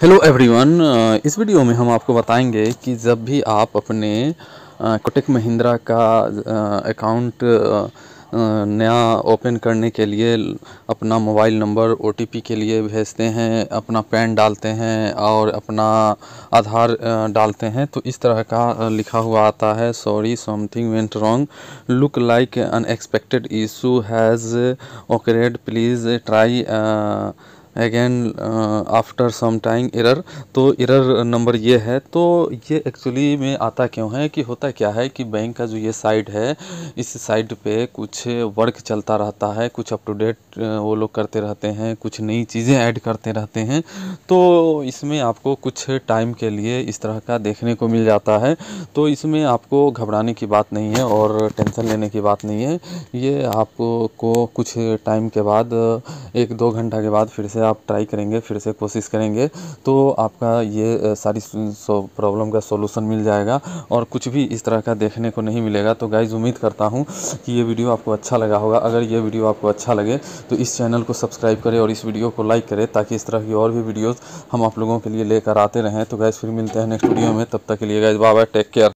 hello everyone uh, इस video में हम आपको बताएंगे कि जब भी आप अपने कोटक uh, महिंद्रा का अकाउंट uh, नया ओपन करने के लिए अपना मोबाइल नंबर ओ के लिए भेजते हैं अपना पैन डालते हैं और अपना आधार डालते हैं तो इस तरह का लिखा हुआ आता है sorry something went wrong look like unexpected issue has occurred please try again after some time error तो एरर नंबर ये है तो ये एक्चुअली में आता क्यों है कि होता क्या है कि बैंक का जो ये साइट है इस साइट पे कुछ वर्क चलता रहता है कुछ अप टू डेट वो लोग करते रहते हैं कुछ नई चीज़ें ऐड करते रहते हैं तो इसमें आपको कुछ टाइम के लिए इस तरह का देखने को मिल जाता है तो इसमें आपको घबराने की बात नहीं है और टेंशन लेने की बात नहीं है ये आपको को कुछ टाइम के बाद एक दो घंटा के बाद फिर से आप ट्राई करेंगे फिर से कोशिश करेंगे तो आपका ये सारी प्रॉब्लम का सोलूसन मिल जाएगा और कुछ भी इस तरह का देखने को नहीं मिलेगा तो गाइज उम्मीद करता हूँ कि ये वीडियो आपको अच्छा लगा होगा अगर ये वीडियो आपको अच्छा लगे तो इस चैनल को सब्सक्राइब करें और इस वीडियो को लाइक करें ताकि इस तरह की और भी वीडियोज़ हम आप लोगों के लिए लेकर आते रहें तो गैस फिर मिलते हैं नेक्स्ट वीडियो में तब तक के लिए गैस बाय टेक केयर